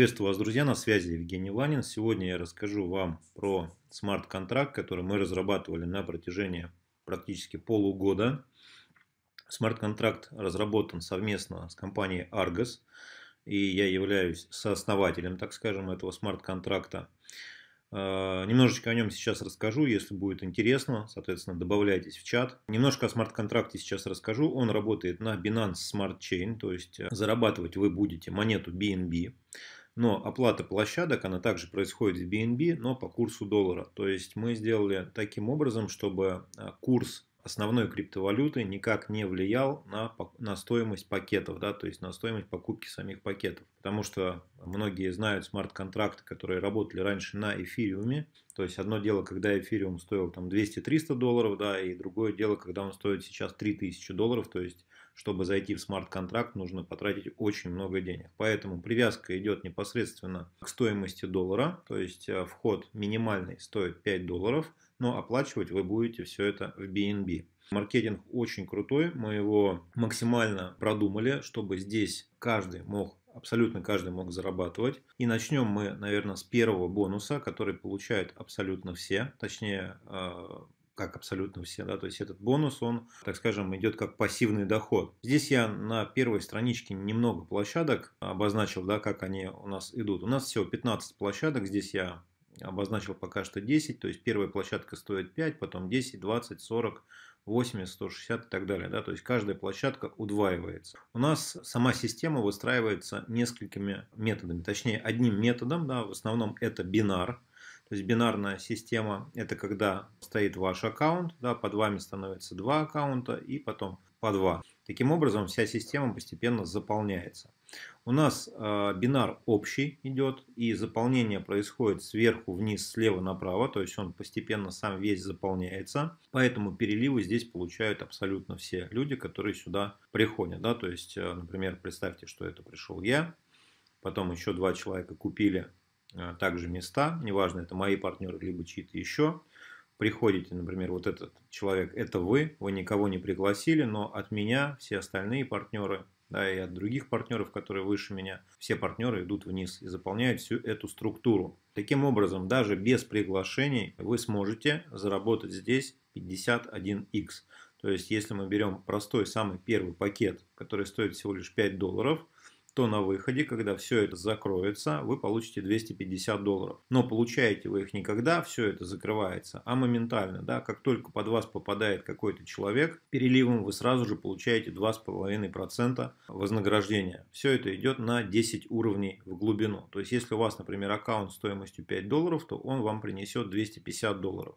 Приветствую вас, друзья, на связи Евгений Ланин. Сегодня я расскажу вам про смарт-контракт, который мы разрабатывали на протяжении практически полугода. Смарт-контракт разработан совместно с компанией Argos, и я являюсь сооснователем, так скажем, этого смарт-контракта. А, немножечко о нем сейчас расскажу, если будет интересно, соответственно, добавляйтесь в чат. Немножко о смарт-контракте сейчас расскажу. Он работает на Binance Smart Chain, то есть э, зарабатывать вы будете монету BNB. Но оплата площадок, она также происходит в BNB, но по курсу доллара. То есть мы сделали таким образом, чтобы а, курс основной криптовалюты никак не влиял на, на стоимость пакетов, да, то есть на стоимость покупки самих пакетов. Потому что многие знают смарт-контракты, которые работали раньше на эфириуме. То есть одно дело, когда эфириум стоил там 200-300 долларов, да, и другое дело, когда он стоит сейчас 3000 долларов. То есть чтобы зайти в смарт-контракт, нужно потратить очень много денег. Поэтому привязка идет непосредственно к стоимости доллара, то есть э, вход минимальный стоит 5 долларов, но оплачивать вы будете все это в BNB. Маркетинг очень крутой, мы его максимально продумали, чтобы здесь каждый мог абсолютно каждый мог зарабатывать. И начнем мы, наверное, с первого бонуса, который получают абсолютно все, точнее э, как абсолютно все, да, то есть этот бонус, он, так скажем, идет как пассивный доход. Здесь я на первой страничке немного площадок обозначил, да, как они у нас идут. У нас всего 15 площадок, здесь я обозначил пока что 10, то есть первая площадка стоит 5, потом 10, 20, 40, 80, 160 и так далее. Да? То есть каждая площадка удваивается. У нас сама система выстраивается несколькими методами, точнее одним методом, да, в основном это бинар, то есть бинарная система – это когда стоит ваш аккаунт, да, под вами становится два аккаунта и потом по два. Таким образом, вся система постепенно заполняется. У нас э, бинар общий идет, и заполнение происходит сверху вниз, слева направо, то есть он постепенно сам весь заполняется. Поэтому переливы здесь получают абсолютно все люди, которые сюда приходят. Да? То есть, э, например, представьте, что это пришел я, потом еще два человека купили Э, также места, неважно, это мои партнеры, либо чьи-то еще. Приходите, например, вот этот человек, это вы, вы никого не пригласили, но от меня все остальные партнеры, да, и от других партнеров, которые выше меня, все партнеры идут вниз и заполняют всю эту структуру. Таким образом, даже без приглашений вы сможете заработать здесь 51x. То есть, если мы берем простой самый первый пакет, который стоит всего лишь 5 долларов – то на выходе, когда все это закроется, вы получите 250 долларов. Но получаете вы их никогда, все это закрывается, а моментально, да, как только под вас попадает какой-то человек, переливом вы сразу же получаете 2,5% вознаграждения. Все это идет на 10 уровней в глубину. То есть, если у вас, например, аккаунт стоимостью 5 долларов, то он вам принесет 250 долларов.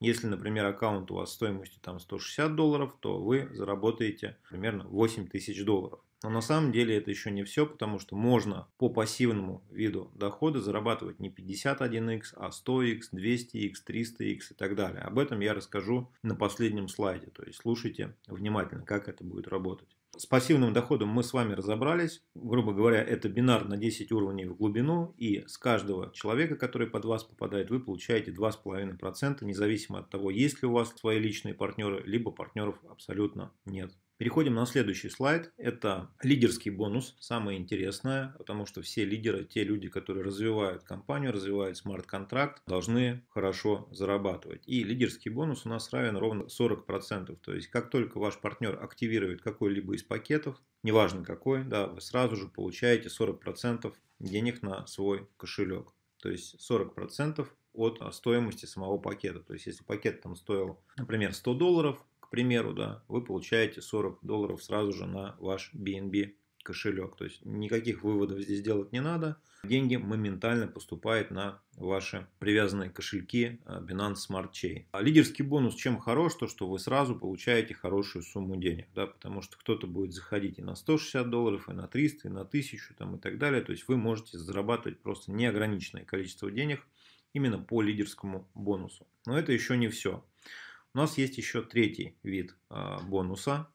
Если, например, аккаунт у вас стоимостью там 160 долларов, то вы заработаете примерно 8 тысяч долларов. Но на самом деле это еще не все, потому что можно по пассивному виду дохода зарабатывать не 51x, а 100x, 200x, 300x и так далее. Об этом я расскажу на последнем слайде, то есть слушайте внимательно, как это будет работать. С пассивным доходом мы с вами разобрались. Грубо говоря, это бинар на 10 уровней в глубину, и с каждого человека, который под вас попадает, вы получаете 2,5%, независимо от того, есть ли у вас свои личные партнеры, либо партнеров абсолютно нет. Переходим на следующий слайд. Это лидерский бонус, самое интересное, потому что все лидеры, те люди, которые развивают компанию, развивают смарт-контракт, должны хорошо зарабатывать. И лидерский бонус у нас равен ровно 40%. То есть, как только ваш партнер активирует какой-либо из пакетов, неважно какой, да, вы сразу же получаете 40% денег на свой кошелек. То есть 40% от стоимости самого пакета. То есть, если пакет там стоил, например, 100 долларов, примеру, да, вы получаете 40 долларов сразу же на ваш BNB кошелек. То есть никаких выводов здесь делать не надо. Деньги моментально поступают на ваши привязанные кошельки э, Binance Smart Chain. А лидерский бонус чем хорош? То, что вы сразу получаете хорошую сумму денег. Да, потому что кто-то будет заходить и на 160 долларов, и на 300, и на 1000 там, и так далее. То есть вы можете зарабатывать просто неограниченное количество денег именно по лидерскому бонусу. Но это еще не все. У нас есть еще третий вид а, бонуса.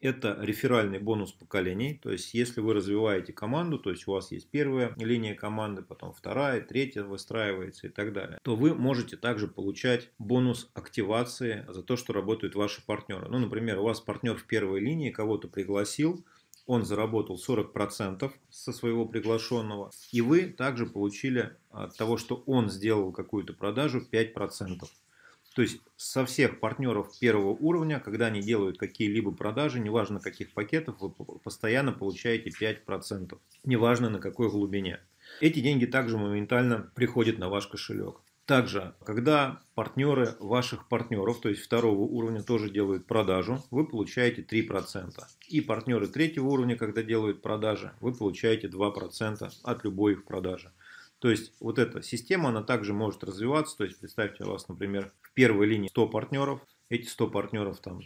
Это реферальный бонус поколений. То есть, если вы развиваете команду, то есть у вас есть первая линия команды, потом вторая, третья выстраивается и так далее, то вы можете также получать бонус активации за то, что работают ваши партнеры. Ну, например, у вас партнер в первой линии кого-то пригласил, он заработал 40% со своего приглашенного, и вы также получили от того, что он сделал какую-то продажу 5%. То есть со всех партнеров первого уровня, когда они делают какие-либо продажи, неважно каких пакетов, вы постоянно получаете 5%, неважно на какой глубине. Эти деньги также моментально приходят на ваш кошелек. Также, когда партнеры ваших партнеров, то есть второго уровня, тоже делают продажу, вы получаете 3%. И партнеры третьего уровня, когда делают продажи, вы получаете 2% от любой их продажи. То есть вот эта система, она также может развиваться. То есть представьте, у вас, например, в первой линии 100 партнеров. Эти 100 партнеров там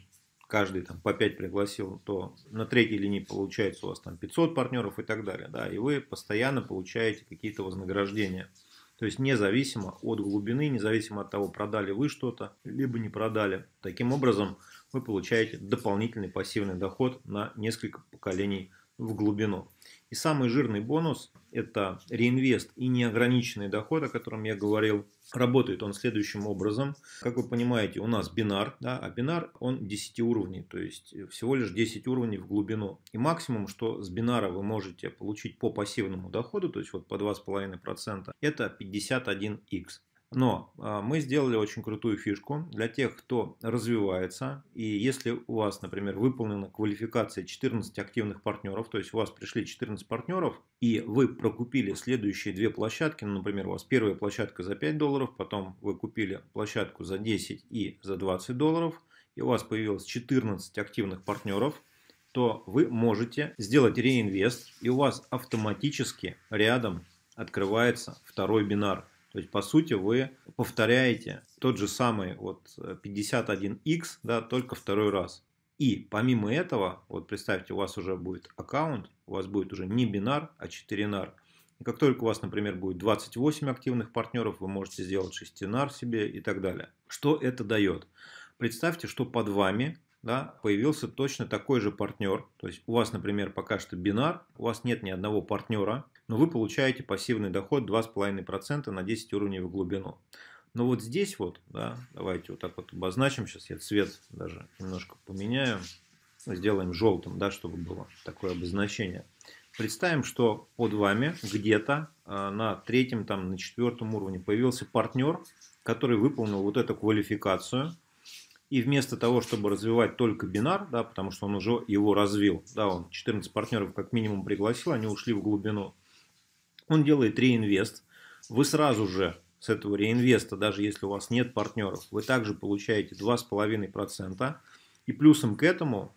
каждый там по 5 пригласил, то на третьей линии получается у вас там 500 партнеров и так далее. Да, и вы постоянно получаете какие-то вознаграждения. То есть независимо от глубины, независимо от того, продали вы что-то, либо не продали. Таким образом, вы получаете дополнительный пассивный доход на несколько поколений в глубину. И самый жирный бонус – это реинвест и неограниченный доход, о котором я говорил. Работает он следующим образом. Как вы понимаете, у нас бинар, да, а бинар он 10 уровней, то есть всего лишь 10 уровней в глубину. И максимум, что с бинара вы можете получить по пассивному доходу, то есть вот по 2,5%, это 51x. Но а, мы сделали очень крутую фишку для тех, кто развивается. И если у вас, например, выполнена квалификация 14 активных партнеров, то есть у вас пришли 14 партнеров, и вы прокупили следующие две площадки, ну, например, у вас первая площадка за 5 долларов, потом вы купили площадку за 10 и за 20 долларов, и у вас появилось 14 активных партнеров, то вы можете сделать реинвест, и у вас автоматически рядом открывается второй бинар – то есть, по сути, вы повторяете тот же самый вот 51x, э, да, только второй раз. И помимо этого, вот представьте, у вас уже будет аккаунт, у вас будет уже не бинар, а 4нар. И как только у вас, например, будет 28 активных партнеров, вы можете сделать 6 нар себе и так далее. Что это дает? Представьте, что под вами да, появился точно такой же партнер. То есть у вас, например, пока что бинар, у вас нет ни одного партнера, но вы получаете пассивный доход 2,5% на 10 уровней в глубину. Но вот здесь вот, да, давайте вот так вот обозначим, сейчас я цвет даже немножко поменяю, сделаем желтым, да, чтобы было такое обозначение. Представим, что под вами где-то а, на третьем, там, на четвертом уровне появился партнер, который выполнил вот эту квалификацию – и вместо того, чтобы развивать только бинар, да, потому что он уже его развил, да, он 14 партнеров как минимум пригласил, они ушли в глубину. Он делает реинвест. Вы сразу же с этого реинвеста, даже если у вас нет партнеров, вы также получаете 2,5%. И плюсом к этому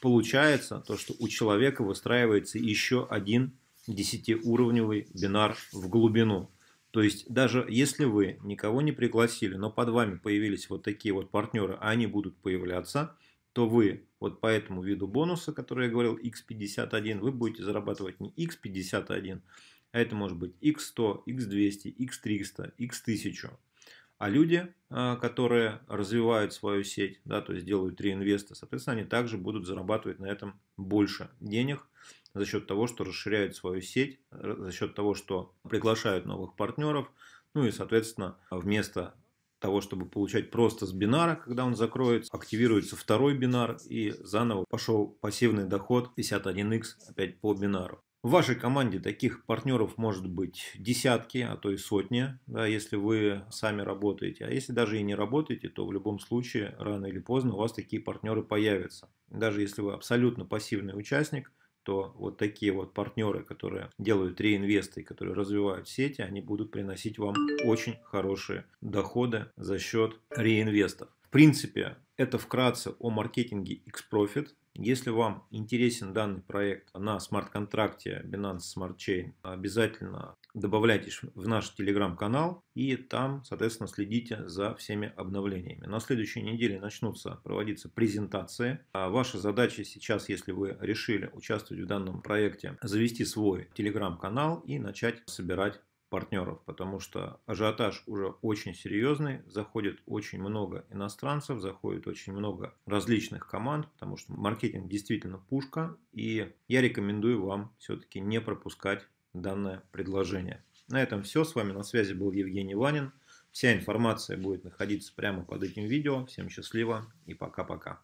получается то, что у человека выстраивается еще один 10-уровневый бинар в глубину. То есть даже если вы никого не пригласили, но под вами появились вот такие вот партнеры, а они будут появляться, то вы вот по этому виду бонуса, который я говорил, x51, вы будете зарабатывать не x51, а это может быть x100, x200, x300, x1000. А люди, а, которые развивают свою сеть, да, то есть делают реинвесты, соответственно, они также будут зарабатывать на этом больше денег, за счет того, что расширяют свою сеть, за счет того, что приглашают новых партнеров, ну и, соответственно, вместо того, чтобы получать просто с бинара, когда он закроется, активируется второй бинар и заново пошел пассивный доход 51x опять по бинару. В вашей команде таких партнеров может быть десятки, а то и сотни, да, если вы сами работаете. А если даже и не работаете, то в любом случае рано или поздно у вас такие партнеры появятся. Даже если вы абсолютно пассивный участник – то вот такие вот партнеры, которые делают реинвесты, которые развивают сети, они будут приносить вам очень хорошие доходы за счет реинвестов. В принципе, это вкратце о маркетинге X-Profit. Если вам интересен данный проект на смарт-контракте Binance Smart Chain, обязательно добавляйтесь в наш телеграм-канал и там, соответственно, следите за всеми обновлениями. На следующей неделе начнутся проводиться презентации. А ваша задача сейчас, если вы решили участвовать в данном проекте, завести свой телеграм-канал и начать собирать партнеров, потому что ажиотаж уже очень серьезный, заходит очень много иностранцев, заходит очень много различных команд, потому что маркетинг действительно пушка, и я рекомендую вам все-таки не пропускать данное предложение. На этом все. С вами на связи был Евгений Ванин. Вся информация будет находиться прямо под этим видео. Всем счастливо и пока-пока.